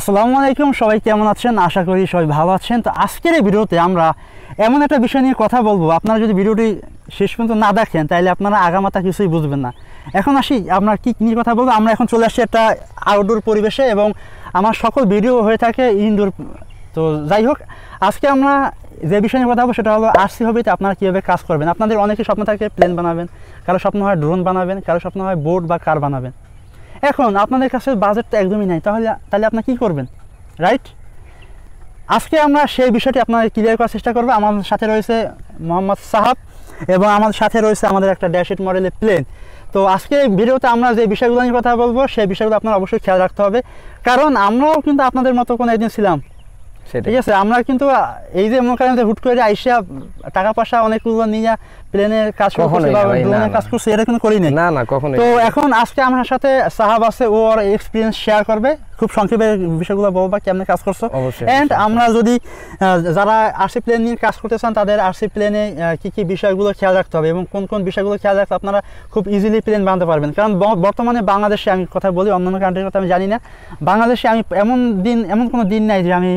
আসসালামু আলাইকুম সবাই কেমন আছেন আশা করি সবাই ভালো আছেন তো আজকের এই ভিডিওতে আমরা এমন একটা বিষয় নিয়ে কথা বলবো আপনারা যদি ভিডিওটি শেষ পর্যন্ত না দেখেন তাহলে আপনারা আগামাতা কিছুই বুঝবেন না এখন আসি আমরা কী নিয়ে কথা বলবো আমরা এখন চলে আসছি একটা আউটডোর পরিবেশে এবং আমার সকল ভিডিও হয়ে থাকে ইনডোর তো যাই হোক আজকে আমরা যে বিষয় নিয়ে কথা বলবো সেটা হলো আরসি হবিতে আপনারা কীভাবে কাজ করবেন আপনাদের অনেকে স্বপ্ন থাকে প্লেন বানাবেন কারো স্বপ্ন হয় ড্রোন বানাবেন কারো স্বপ্ন হয় বোর্ড বা কার বানাবেন এখন আপনাদের কাছে বাজেট তো একদমই নাই তাহলে তাহলে আপনার কী করবেন রাইট আজকে আমরা সেই বিষয়টি আপনাদের ক্লিয়ার করার চেষ্টা করবো আমার সাথে রয়েছে মোহাম্মদ সাহাব এবং আমাদের সাথে রয়েছে আমাদের একটা ড্যাশিট মডেলের প্লেন তো আজকে ভিডিওতে আমরা যে বিষয়গুলো নিয়ে কথা বলবো সেই বিষয়গুলো আপনার অবশ্যই খেয়াল রাখতে হবে কারণ আমরাও কিন্তু আপনাদের মতো কোনো একদিন ছিলাম ঠিক আছে আমরা কিন্তু এই যে মনে করেন হুট করে আইসা টাকা পয়সা অনেক নিয়ে প্লেনের কাজ করছে বা কাজ করছে এরকম কিন্তু করি না না কখনো তো এখন আজকে আমার সাথে সাহাব আছে ও আর এক্সপিরিয়েন্স শেয়ার করবে খুব সংক্ষেপে বিষয়গুলো বলবা বা কেমনে কাজ করছো অ্যান্ড আমরা যদি যারা আরসি প্লেন নিয়ে কাজ করতে চান তাদের আরসি প্লেনে কি কি বিষয়গুলো খেয়াল রাখতে হবে এবং কোন কোন বিষয়গুলো খেয়াল রাখতে আপনারা খুব ইজিলি প্লেন বানাতে পারবেন কারণ বর্তমানে বাংলাদেশে আমি কথা বলি অন্যান্য কান্ট্রির কথা আমি জানি না বাংলাদেশে আমি এমন দিন এমন কোনো দিন নাই যে আমি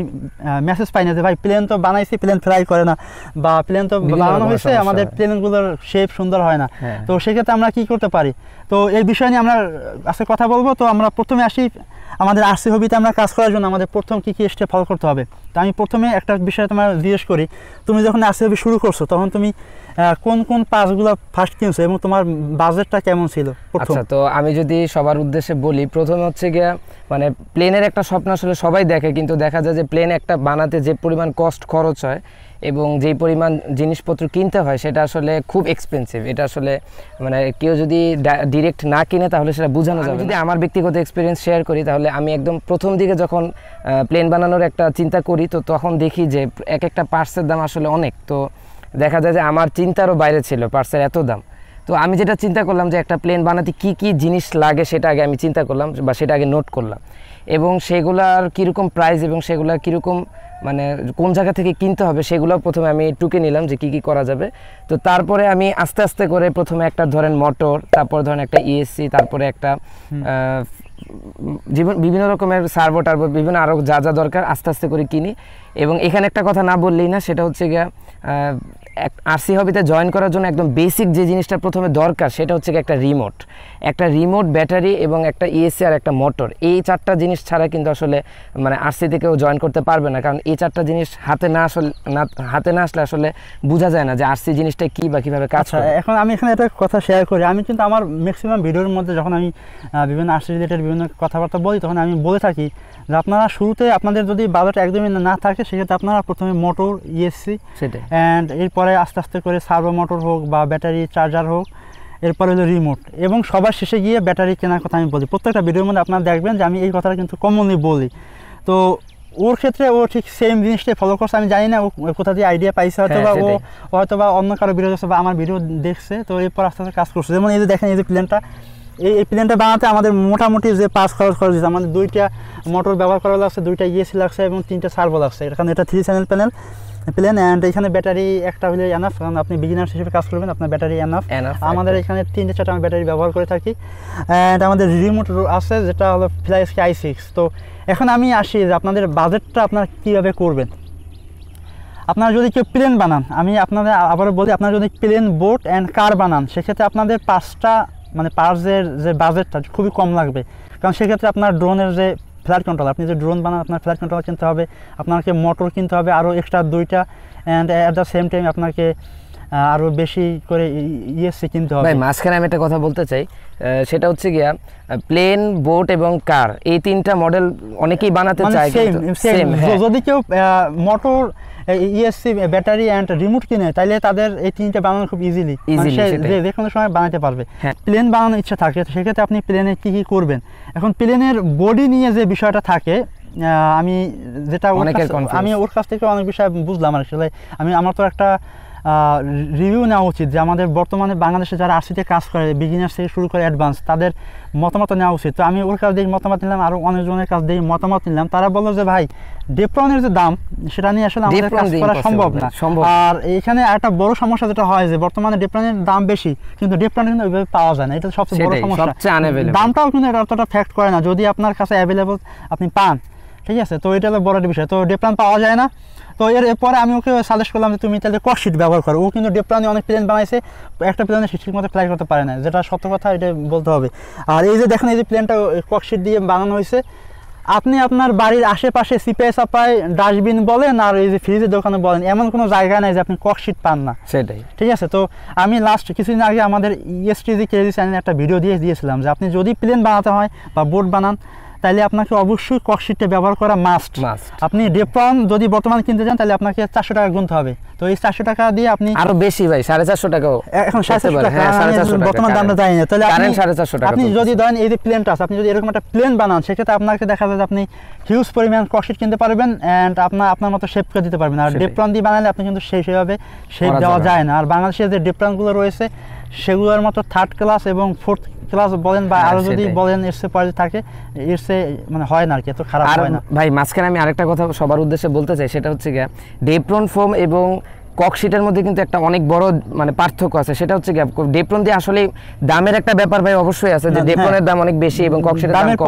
মেসেজ পাই না যে ভাই প্লেন তো বানাইছি প্লেন ফ্রাই করে না বা প্লেন তো বানানো হয়েছে আমাদের প্লেনগুলোর শেপ সুন্দর হয় না হ্যাঁ। তো সেক্ষেত্রে আমরা কি করতে পারি তো এই বিষয় নিয়ে আমরা আজকে কথা বলবো তো আমরা প্রথমে আসি আমাদের হবিতে আমরা কাজ করার জন্য আমাদের প্রথম কী কী স্টেপ ফলো করতে হবে তো আমি প্রথমে একটা বিষয় তোমার জিজ্ঞেস করি তুমি যখন হবি শুরু করছো তখন তুমি কোন কোন পাসগুলো ফার্স্ট কিনছো এবং তোমার বাজেটটা কেমন ছিল আচ্ছা তো আমি যদি সবার উদ্দেশ্যে বলি প্রথম হচ্ছে গিয়া মানে প্লেনের একটা স্বপ্ন আসলে সবাই দেখে কিন্তু দেখা যায় যে প্লেন একটা বানাতে যে পরিমাণ কস্ট খরচ হয় এবং যেই পরিমাণ জিনিসপত্র কিনতে হয় সেটা আসলে খুব এক্সপেন্সিভ এটা আসলে মানে কেউ যদি ডিরেক্ট না কিনে তাহলে সেটা বোঝানো যাবে যদি আমার ব্যক্তিগত এক্সপিরিয়েন্স শেয়ার করি তাহলে আমি একদম প্রথম দিকে যখন প্লেন বানানোর একটা চিন্তা করি তো তখন দেখি যে এক একটা পার্সের দাম আসলে অনেক তো দেখা যায় যে আমার চিন্তারও বাইরে ছিল পার্সের এত দাম তো আমি যেটা চিন্তা করলাম যে একটা প্লেন বানাতে কি কি জিনিস লাগে সেটা আগে আমি চিন্তা করলাম বা সেটা আগে নোট করলাম এবং সেগুলার কীরকম প্রাইস এবং সেগুলার কীরকম মানে কোন জায়গা থেকে কিনতে হবে সেগুলো প্রথমে আমি টুকে নিলাম যে কি কি করা যাবে তো তারপরে আমি আস্তে আস্তে করে প্রথমে একটা ধরেন মোটর তারপর ধরেন একটা ইএসসি e তারপরে একটা জীবন বিভিন্ন রকমের সার্ভো টার্ভো বিভিন্ন আরও যা যা দরকার আস্তে আস্তে করে কিনি এবং এখানে একটা কথা না বললেই না সেটা হচ্ছে গিয়া আরসি হবিতে জয়েন করার জন্য একদম বেসিক যে জিনিসটা প্রথমে দরকার সেটা হচ্ছে একটা রিমোট একটা রিমোট ব্যাটারি এবং একটা ইএসসি e আর একটা মোটর এই চারটা জিনিস ছাড়া কিন্তু আসলে মানে আরসি কেউ জয়েন করতে পারবে না কারণ এই চারটা জিনিস হাতে না আসলে না হাতে না আসলে আসলে বোঝা যায় না যে আরসি জিনিসটা কী বা কীভাবে কাজ হয় আচ্ছা, এখন আমি এখানে একটা কথা শেয়ার করি আমি কিন্তু আমার ম্যাক্সিমাম ভিডিওর মধ্যে যখন আমি বিভিন্ন আরসি রিলেটেড বিভিন্ন কথাবার্তা বলি তখন আমি বলে থাকি যে আপনারা শুরুতে আপনাদের যদি বাজেট একদমই না থাকে সেক্ষেত্রে আপনারা প্রথমে মোটর ইএসসি e সেটাই অ্যান্ড এরপরে আস্তে আস্তে করে সার্ভো মোটর হোক বা ব্যাটারি চার্জার হোক এরপরে হলো রিমোট এবং সবার শেষে গিয়ে ব্যাটারি কেনার কথা আমি বলি প্রত্যেকটা ভিডিওর মধ্যে আপনারা দেখবেন যে আমি এই কথাটা কিন্তু কমনলি বলি তো ওর ক্ষেত্রে ও ঠিক সেম জিনিসটাই ফলো করছে আমি জানি না ও কোথা থেকে আইডিয়া পাইছে হয়তো বা হ্যাঁ, ও হয়তো বা অন্য কারো ভিডিও দেখছে বা আমার ভিডিও দেখছে তো এরপর আস্তে আস্তে কাজ করছে যেমন এই যে দেখেন এই যে প্ল্যানটা এই এই প্ল্যানটা বানাতে আমাদের মোটামুটি যে পাঁচ খরচ খরচ দিয়েছে আমাদের দুইটা মোটর ব্যবহার করা লাগছে দুইটা ইয়েসি লাগছে এবং তিনটা সার্ভো লাগছে এখানে এটা three channel panel plane and এখানে ব্যাটারি একটা হলে এনাফ কারণ আপনি বিগিনার হিসেবে কাজ করবেন আপনার ব্যাটারি এনাফ আমাদের এখানে তিনটে চারটে আমি ব্যাটারি ব্যবহার করে থাকি অ্যান্ড আমাদের রিমোট আছে যেটা হলো ফ্লাইসকে আই সিক্স তো এখন আমি আসি যে আপনাদের বাজেটটা আপনারা কীভাবে করবেন আপনারা যদি কেউ প্লেন বানান আমি আপনাদের আবারও বলি আপনারা যদি প্লেন বোট অ্যান্ড কার বানান সেক্ষেত্রে আপনাদের পাঁচটা মানে পার্সের যে বাজেটটা খুবই কম লাগবে কারণ সেক্ষেত্রে আপনার ড্রোনের যে ফ্ল্যাট কন্ট্রোল আপনি যে ড্রোন বানান আপনার ফ্ল্যাট কন্ট্রোল কিনতে হবে আপনাকে মোটর কিনতে হবে আরও এক্সট্রা দুইটা and at the same time আপনাকে আরো বেশি করে ইয়েছে কিনতে হবে ভাই মাঝখানে আমি একটা কথা বলতে চাই সেটা হচ্ছে গিয়া প্লেন বোট এবং কার এই তিনটা মডেল অনেকেই বানাতে মানে চায় হ্যাঁ। যদি কেউ motor ESC battery and remote কিনে তাহলে তাদের এই তিনটা বানানো খুব মানে ইজিলি যে কোনো সময় বানাতে পারবে প্লেন হ্যাঁ। বানানোর ইচ্ছা থাকে সেক্ষেত্রে আপনি প্লেনে কী কী করবেন এখন প্লেনের বডি নিয়ে যে বিষয়টা থাকে আমি যেটা আমি ওর কাছ থেকে অনেক বিষয় বুঝলাম আসলে আমি আমার তো একটা রিভিউ নেওয়া উচিত যে আমাদের বর্তমানে বাংলাদেশে যারা আরসিতে কাজ করে বিগিনার্স থেকে শুরু করে অ্যাডভান্স তাদের মতামত নেওয়া উচিত তো আমি ওর কাছ দিয়ে মতামত নিলাম আরও অনেকজনের কাছ দিয়ে মতামত নিলাম তারা বললো যে ভাই ডেপ্রনের যে দাম সেটা নিয়ে আসলে আমাদের কাজ করা সম্ভব না আর এখানে একটা বড় সমস্যা যেটা হয় যে বর্তমানে ডেপ্রানের দাম বেশি কিন্তু ডেপ্রান কিন্তু ওইভাবে পাওয়া যায় না এটা সবচেয়ে বড় সমস্যা দামটাও কিন্তু এটা অতটা ফ্যাক্ট করে না যদি আপনার কাছে অ্যাভেলেবল আপনি পান ঠিক আছে তো এটা তো বড় একটা বিষয় তো ডেপ্লান পাওয়া যায় না তো এর এরপরে আমি ওকে সাজেস্ট করলাম যে তুমি তাহলে ককশিট ব্যবহার করো ও কিন্তু ডেপ্লানে অনেক প্লেন বানাইছে একটা প্লেনে ঠিক মতো ফ্লাই করতে পারে না যেটা সত্য কথা এটা বলতে হবে আর এই যে দেখেন এই যে প্লেনটা ককশিট দিয়ে বানানো হয়েছে আপনি আপনার বাড়ির আশেপাশে সিপাই সাপাই ডাস্টবিন বলেন আর এই যে ফ্রিজের দোকানে বলেন এমন কোনো জায়গা নাই যে আপনি ককশিট পান না সেটাই ঠিক আছে তো আমি লাস্ট কিছুদিন আগে আমাদের ইএসটিজি কেজি চ্যানেলে একটা ভিডিও দিয়ে দিয়েছিলাম যে আপনি যদি প্লেন বানাতে হয় বা বোর্ড বানান তাহলে আপনাকে অবশ্যই ককশিটটা ব্যবহার করা মাস্ট মাস্ট আপনি ডেপন যদি বর্তমান কিনতে চান তাহলে আপনাকে চারশো টাকা গুনতে হবে তো এই চারশো টাকা দিয়ে আপনি আরো বেশি ভাই সাড়ে চারশো টাকাও এখন হ্যাঁ, বর্তমান দামটা যায় না তাহলে সাড়ে চারশো টাকা আপনি যদি ধরেন এই যে প্লেনটা আছে আপনি যদি এরকম একটা প্লেন বানান সেক্ষেত্রে আপনাকে দেখা যায় যে আপনি হিউজ পরিমাণ কক্সিট কিনতে পারবেন অ্যান্ড আপনার আপনার মতো শেপ করে দিতে পারবেন আর ডেপ্রান দিয়ে বানালে আপনি কিন্তু সেই সেভাবে শেপ দেওয়া যায় না আর বাংলাদেশের যে ডেপ্রানগুলো রয়েছে সেগুলোর মতো থার্ড ক্লাস এবং ফোর্থ ক্লাস বলেন বা হ্যাঁ, আরো যদি বলেন এরসে পরে থাকে এরসে মানে হয় না আর কি এত খারাপ হয় না ভাই মাঝখানে আমি আরেকটা কথা সবার উদ্দেশ্যে বলতে চাই সেটা হচ্ছে গিয়ে ডেপ্রন ফোম এবং কক্সিটার মধ্যে কিন্তু একটা অনেক বড় মানে পার্থক্য আছে সেটা হচ্ছে গ্যাপ ডেপ্রন দিয়ে আসলে দামের একটা ব্যাপার ভাই অবশ্যই আছে যে ডেপ্রনের হ্যাঁ, হ্যাঁ। দাম অনেক বেশি এবং কক্সিটার দাম কম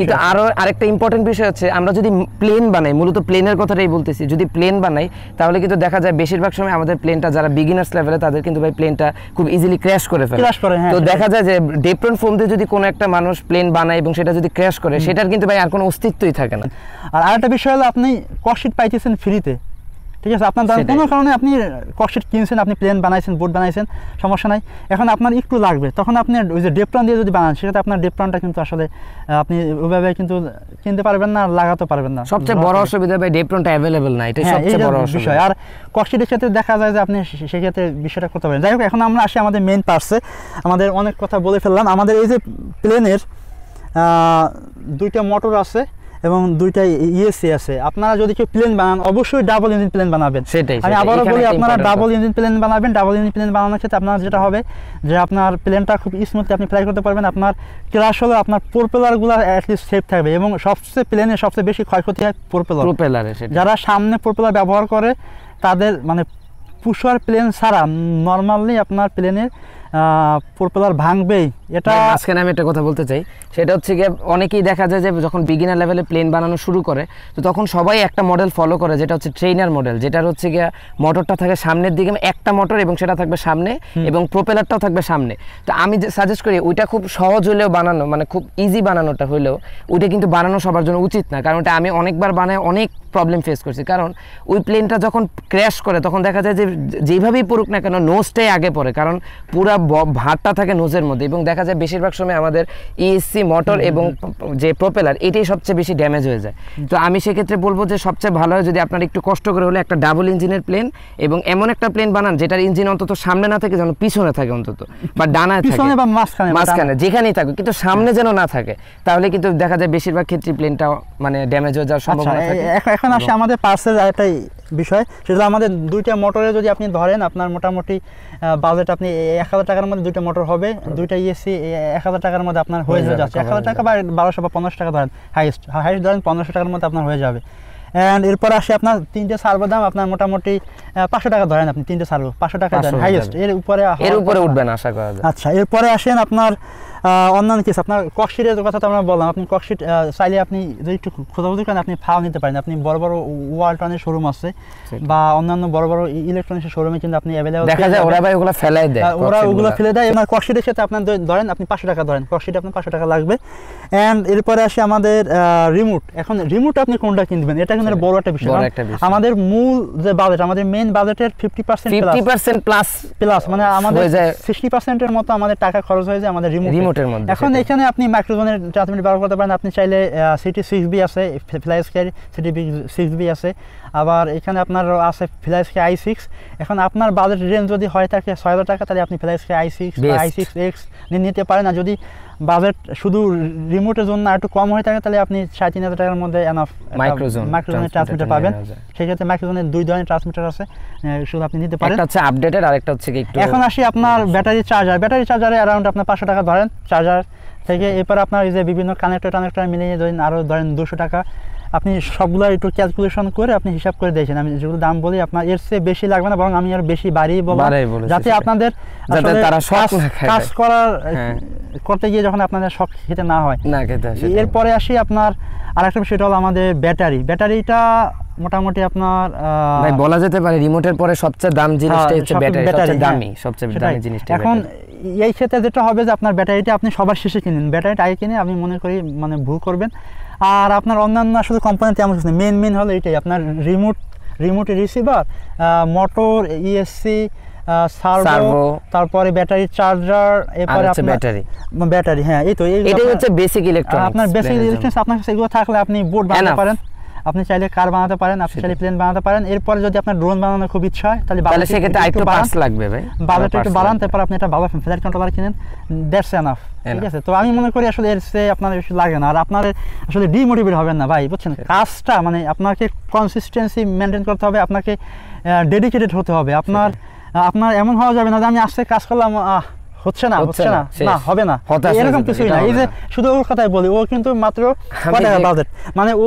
কিন্তু আরো আরেকটা ইম্পর্টেন্ট বিষয় হচ্ছে আমরা যদি প্লেন বানাই মূলত প্লেনের কথাটাই বলতেছি যদি প্লেন বানাই তাহলে কিন্তু দেখা যায় বেশিরভাগ সময় আমাদের প্লেনটা যারা বিগিনার্স লেভেলে তাদের কিন্তু ভাই প্লেনটা খুব ইজিলি ক্র্যাশ করে ফেলে হ্যাঁ, তো দেখা যায় যে ডেপ্রন ফোন দিয়ে যদি কোনো একটা মানুষ প্লেন বানায় এবং সেটা যদি ক্র্যাশ করে সেটার কিন্তু ভাই আর কোনো অস্তিত্বই থাকে না আর আরেকটা বিষয় হলো আপনি ককশিট পাইতেছেন ফ্রিতে ঠিক আছে আপনার দাম কোনো কারণে আপনি ককশিট কিনছেন আপনি প্লেন বানাইছেন বোর্ড বানাইছেন সমস্যা নাই এখন আপনার একটু লাগবে তখন আপনি ওই যে ডেপ্রান দিয়ে যদি বানান সেক্ষেত্রে আপনার ডেপ্রানটা কিন্তু আসলে আপনি ওইভাবে কিন্তু কিনতে পারবেন না লাগাতে পারবেন না সবচেয়ে বড় অসুবিধা ভাই ডেপ্রানটা অ্যাভেলেবেল না এটা হ্যাঁ, সবচেয়ে বড় বিষয় আর ককশিটের ক্ষেত্রে দেখা যায় যে আপনি সেক্ষেত্রে বিষয়টা করতে পারেন যাই হোক এখন আমরা আসি আমাদের মেন পার্সে আমাদের অনেক কথা বলে ফেললাম আমাদের এই যে প্লেনের দুইটা মোটর আছে এবং দুইটা ইএসি আছে আপনারা যদি কেউ প্লেন বানান অবশ্যই ডাবল ইঞ্জিন প্লেন বানাবেন সেটাই আমি আবারও বলি আপনারা ডাবল ইঞ্জিন প্লেন বানাবেন ডাবল ইঞ্জিন প্লেন বানানোর ক্ষেত্রে আপনার যেটা হবে যে আপনার প্লেনটা খুব স্মুথলি আপনি ফ্লাই করতে পারবেন আপনার ক্রাশ হলে আপনার প্রোপেলারগুলো অ্যাটলিস্ট সেফ থাকবে এবং সবচেয়ে প্লেনে সবচেয়ে বেশি ক্ষয়ক্ষতি হয় প্রোপেলার প্রোপেলারে যারা সামনে প্রোপেলার ব্যবহার করে তাদের মানে পুষার প্লেন ছাড়া নর্মালি আপনার প্লেনের প্রপেলার ভাঙবেই এটা আজকে আমি একটা কথা বলতে চাই সেটা হচ্ছে গিয়ে অনেকেই দেখা যায় যে যখন বিগিনার লেভেলে প্লেন বানানো শুরু করে তো তখন সবাই একটা মডেল ফলো করে যেটা হচ্ছে ট্রেইনার মডেল যেটা হচ্ছে গিয়ে মোটরটা থাকে সামনের দিকে একটা মোটর এবং সেটা থাকবে সামনে এবং প্রপেলারটাও থাকবে সামনে তো আমি যে সাজেস্ট করি ওইটা খুব সহজ হলেও বানানো মানে খুব ইজি বানানোটা হলেও ওইটা কিন্তু বানানো সবার জন্য উচিত না কারণ ওটা আমি অনেকবার বানাই অনেক প্রবলেম ফেস করছি কারণ ওই প্লেনটা যখন ক্র্যাশ করে তখন দেখা যায় যে যেভাবেই পড়ুক না কেন নোজটাই আগে পড়ে কারণ পুরা ভাতটা থাকে নোজের মধ্যে এবং দেখা যায় বেশিরভাগ সময় আমাদের ইএসসি মোটর এবং যে প্রোপেলার এটাই সবচেয়ে বেশি ড্যামেজ হয়ে যায় তো আমি সেক্ষেত্রে বলবো যে সবচেয়ে ভালো হয় যদি আপনার একটু কষ্ট করে হলে একটা ডাবল ইঞ্জিনের প্লেন এবং এমন একটা প্লেন বানান যেটার ইঞ্জিন অন্তত সামনে না থাকে যেন পিছনে থাকে অন্তত বা ডানায় থাকে বা মাঝখানে মাঝখানে যেখানেই থাকে কিন্তু সামনে হ্যাঁ। যেন না থাকে তাহলে কিন্তু দেখা যায় বেশিরভাগ ক্ষেত্রে প্লেনটা মানে ড্যামেজ হয়ে যাওয়ার আচ্ছা, সম্ভাবনা থাকে এখন আসে আমাদের পার্সের একটা বিষয় সেটা আমাদের দুইটা মোটরে যদি আপনি ধরেন আপনার মোটামুটি বাজেট আপনি এক হাজার টাকার মধ্যে দুইটা মোটর হবে দুইটা ইএসি e এক হাজার টাকার মধ্যে আপনার হয়ে যাচ্ছে এক হাজার টাকা বা বারোশো বা পনেরোশো টাকা ধরেন হাইয়েস্ট হাইয়েস্ট ধরেন পনেরোশো টাকার মধ্যে আপনার হয়ে যাবে অ্যান্ড এরপর আসে আপনার তিনটে সার্ভো দাম আপনার মোটামুটি পাঁচশো টাকা ধরেন আপনি তিনটে সার্ভো পাঁচশো টাকা ধরেন হাইয়েস্ট এর উপরে এর উপরে উঠবেন আশা করা আচ্ছা এরপরে আসেন আপনার অন্যান্য কেস আপনার ককশিটের কথা তো আমরা বললাম আপনি ককশিট চাইলে আপনি যদি একটু খোঁজাখুঁজি করেন আপনি ফাও নিতে পারেন আপনি বড় বড় ওয়াল ওয়ালটনের শোরুম আছে বা অন্যান্য বড় বড় ইলেকট্রনিক্সের e- শোরুমে কিন্তু আপনি অ্যাভেলেবল দেখা যায় ওরা ভাই ওগুলো ফেলে দেয় ওরা ওগুলো ফেলে দেয় আপনার ককশিটের সাথে আপনার ধরেন আপনি পাঁচশো টাকা ধরেন ককশিট আপনার পাঁচশো টাকা লাগবে অ্যান্ড এরপরে আসে আমাদের রিমোট এখন রিমোট আপনি কোনটা কিনবেন এটা কিন্তু আচ্ছা, বড় একটা বিষয় আমাদের মূল যে বাজেট আমাদের মেন বাজেটের ফিফটি পার্সেন্ট প্লাস প্লাস মানে আমাদের সিক্সটি পার্সেন্টের মতো আমাদের টাকা খরচ হয়ে যায় আমাদের রিমোট নোটের মধ্যে এখন এখানে আপনি মাইক্রোফোনের ট্রান্সমিটার ব্যবহার করতে পারেন আপনি চাইলে সিটি সিক্স বি আছে ফ্লাইস্কের সিটি সিক্স বি আছে আবার এখানে আপনার আছে ফ্লাইস্কে আই সিক্স এখন আপনার বাজেট রেঞ্জ যদি হয় থাকে ছয় হাজার টাকা তাহলে আপনি ফ্লাইস্কে i six i six X নিতে পারেন আর যদি বাজেট শুধু রিমোটের জন্য একটু কম হয়ে থাকে তাহলে আপনি সাড়ে তিন হাজার টাকার মধ্যে এনাফ মাইক্রোজোন মাইক্রোজোনের ট্রান্সমিটার পাবেন সেক্ষেত্রে মাইক্রোজোনের দুই ধরনের ট্রান্সমিটার আছে শুধু আপনি নিতে পারেন একটা হচ্ছে আপডেটেড আর একটা হচ্ছে একটু এখন আসি আপনার ব্যাটারি চার্জার ব্যাটারি চার্জারে অ্যারাউন্ড আপনার পাঁচশো টাকা ধরেন চার্জার থেকে এরপর আপনার এই যে বিভিন্ন কানেক্টর টানেক্টর মিলিয়ে ধরেন আরও ধরেন দুশো টাকা আপনি সবগুলো একটু ক্যালকুলেশন করে আপনি হিসাব করে দিয়েছেন আমি যেগুলো দাম বলি আপনার এর চেয়ে বেশি লাগবে না বরং আমি আর বেশি বাড়িয়ে বলবো যাতে আপনাদের তারা কাজ করার হ্যাঁ। করতে গিয়ে যখন আপনাদের শখ খেতে না হয় না খেতে এরপরে আসি আপনার আর একটা বিষয় হলো আমাদের ব্যাটারি ব্যাটারিটা মোটামুটি আপনার ভাই বলা যেতে পারে রিমোটের পরে সবচেয়ে দাম জিনিসটা হ্যাঁ, হচ্ছে ব্যাটারি সবচেয়ে দামি হ্যাঁ, সবচেয়ে দামি জিনিসটা এখন এই ক্ষেত্রে যেটা হবে যে আপনার ব্যাটারিটা আপনি সবার শেষে কিনেন ব্যাটারিটা আগে কিনে আমি মনে করি মানে ভুল করবেন আর আপনার অন্যান্য আসলে কোম্পানিতে এমন কিছু মেন মেন হলো এটাই আপনার remote remote receiver motor ESC servo তারপরে ব্যাটারি চার্জার এরপরে ব্যাটারি ব্যাটারি হ্যাঁ এই তো এটাই হচ্ছে বেসিক ইলেকট্রনিক্স আপনার বেসিক ইলেকট্রনিক্স আপনার কাছে এগুলো থাকলে আপনি বোর্ড বানাতে পারেন আপনি চাইলে কার বানাতে পারেন আপনি চাইলে প্লেন বানাতে পারেন এরপরে যদি আপনার ড্রোন বানানোর খুব ইচ্ছা হয় তাহলে তাহলে সেক্ষেত্রে পার্টস লাগবে ভাই একটু বাড়ান তারপর আপনি একটা ভালো ফ্লাইট কন্ট্রোলার কিনেন দ্যাটস এনাফ ঠিক আছে তো আমি মনে করি আসলে এর সে আপনার বেশি লাগে না আর আপনার আসলে ডিমোটিভেট হবেন না ভাই বুঝছেন হ্যাঁ। কাজটা মানে আপনাকে কনসিস্টেন্সি মেনটেন করতে হবে আপনাকে ডেডিকেটেড হতে হবে আপনার আপনার এমন হওয়া যাবে না যে আমি আসতে কাজ করলাম আহ হচ্ছে না হচ্ছে না না হবে না এরকম কিছুই না এই যে শুধু ওর কথাই বলি ও কিন্তু মাত্র বাজেট মানে ও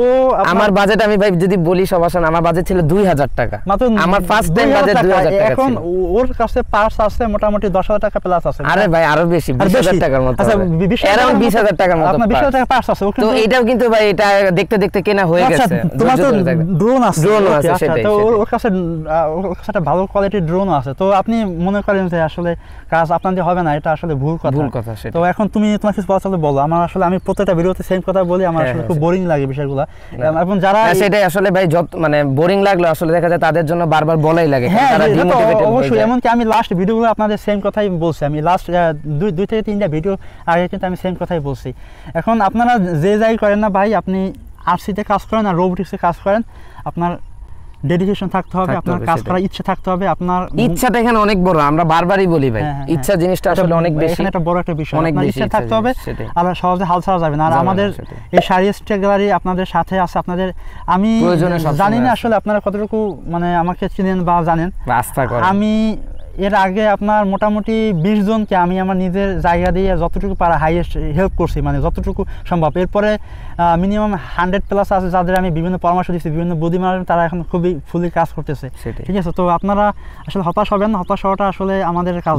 আমার বাজেট আমি ভাই যদি বলি সবার সামনে আমার বাজেট ছিল টাকা মাত্র আমার ফার্স্ট বাজেট টাকা এখন ওর কাছে পার্স মোটামুটি টাকা প্লাস আছে আরে ভাই আরো বেশি টাকার মতো আচ্ছা টাকার মতো আপনার টাকা পার্স আছে তো এটাও কিন্তু ভাই এটা দেখতে দেখতে কেনা হয়ে আচ্ছা, গেছে তোমার তো ড্রোন আছে ড্রোন আছে আচ্ছা, সেটাই তো ওর কাছে ওর কাছে ভালো কোয়ালিটির ড্রোন আছে তো আপনি মনে করেন যে আসলে কাজ আপনাদের হবে না এটা আসলে ভুল কথা ভুল কথা তো এখন তুমি তোমার কিছু বলো আমার আসলে আমি প্রত্যেকটা ভিডিওতে সেম কথা বলি আমার হ্যাঁ, আসলে হ্যাঁ, খুব বোরিং লাগে বিষয়গুলো যারা সেটাই আসলে ভাই যত মানে বোরিং লাগলো আসলে দেখা যায় তাদের জন্য বারবার বলাই লাগে হ্যাঁ, অবশ্যই এমনকি আমি লাস্ট ভিডিওগুলো আপনাদের সেম কথাই বলছি আমি লাস্ট দুই দুই থেকে তিনটা ভিডিও আগে কিন্তু আমি সেম কথাই বলছি এখন আপনারা যে যাই করেন না ভাই আপনি আরসিতে কাজ করেন আর রোবোটিক্সে কাজ করেন আপনার ডেডিকেশন থাকতে হবে আপনার কাজ করার ইচ্ছা থাকতে হবে আপনার ইচ্ছাটা এখানে অনেক বড় আমরা বারবারই বলি ভাই হ্যাঁ, হ্যাঁ, ইচ্ছা হ্যাঁ। জিনিসটা আসলে অনেক বেশি বড় একটা বিষয় ইচ্ছা থাকতে হবে আর সহজে হাল ছাড়া যাবে না আর আমাদের এই গ্যালারি আপনাদের সাথে আছে আপনাদের আমি জানি না আসলে আপনারা কতটুকু মানে আমাকে চিনেন বা জানেন আমি এর আগে আপনার মোটামুটি বিশ জনকে আমি আমার নিজের জায়গা দিয়ে যতটুকু পারা হাইয়েস্ট হেল্প করছি মানে যতটুকু সম্ভব এরপরে মিনিমাম হান্ড্রেড প্লাস আছে যাদের আমি বিভিন্ন পরামর্শ দিচ্ছি বিভিন্ন বুদ্ধি মানুষ তারা এখন খুবই ফুলি কাজ করতেছে ঠিক আছে তো আপনারা আসলে হতাশ হবেন হতাশ হওয়াটা আসলে আমাদের কাজ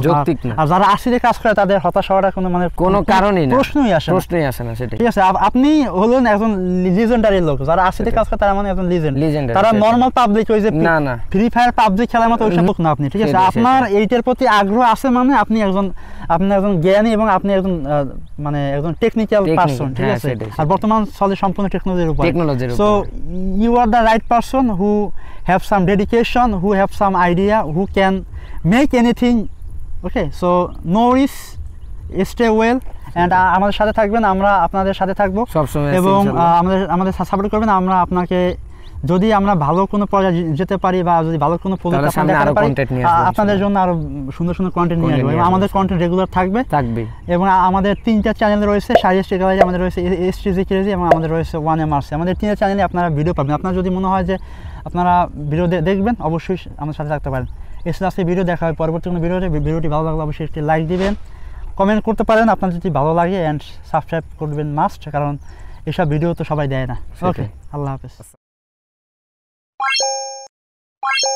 আর যারা আশিতে কাজ করে তাদের হতাশ হওয়াটা কোনো মানে কোনো কারণই না প্রশ্নই আসে প্রশ্নই আসে না সেটা ঠিক আছে আপনি হলেন একজন লিজেন্ডারি লোক যারা আশিতে কাজ করে তারা মানে একজন লিজেন্ড তারা নর্মাল পাবলিক ওই যে না না ফ্রি ফায়ার পাবজি খেলার মতো ওইসব লোক না আপনি ঠিক আছে আপনার আপনার এইটার প্রতি আগ্রহ আছে মানে আপনি একজন আপনি একজন জ্ঞানী এবং আপনি একজন মানে একজন টেকনিক্যাল পারসন ঠিক হ্যাঁ, আছে আর বর্তমান চলে সম্পূর্ণ টেকনোলজির উপর টেকনোলজির so you are the right person who have some dedication who have some idea who can make anything okay so no risk stay well and আমাদের সাথে থাকবেন আমরা আপনাদের সাথে থাকবো এবং আমাদের আমাদের সাপোর্ট করবেন আমরা আপনাকে যদি আমরা ভালো কোনো পর্যায়ে যেতে পারি বা যদি ভালো কোনো আপনাদের জন্য আরো সুন্দর সুন্দর কন্টেন্ট নিয়ে আসবো আমাদের কন্টেন্ট রেগুলার থাকবে থাকবে এবং আমাদের তিনটা চ্যানেল রয়েছে আমাদের রয়েছে এসটিজি ক্রেজি এবং আমাদের রয়েছে ওয়ান এম আরসি আমাদের তিনটা চ্যানেলে আপনারা ভিডিও পাবেন আপনার যদি মনে হয় যে আপনারা ভিডিও দেখবেন অবশ্যই আমাদের সাথে থাকতে পারেন এসে আজকে ভিডিও দেখা হয় পরবর্তী কোনো ভিডিওতে ভিডিওটি ভালো লাগলে অবশ্যই একটি লাইক দিবেন কমেন্ট করতে পারেন আপনার যদি ভালো লাগে অ্যান্ড সাবস্ক্রাইব করবেন মাস্ট কারণ এসব ভিডিও তো সবাই দেয় না ওকে আল্লাহ হাফেজ you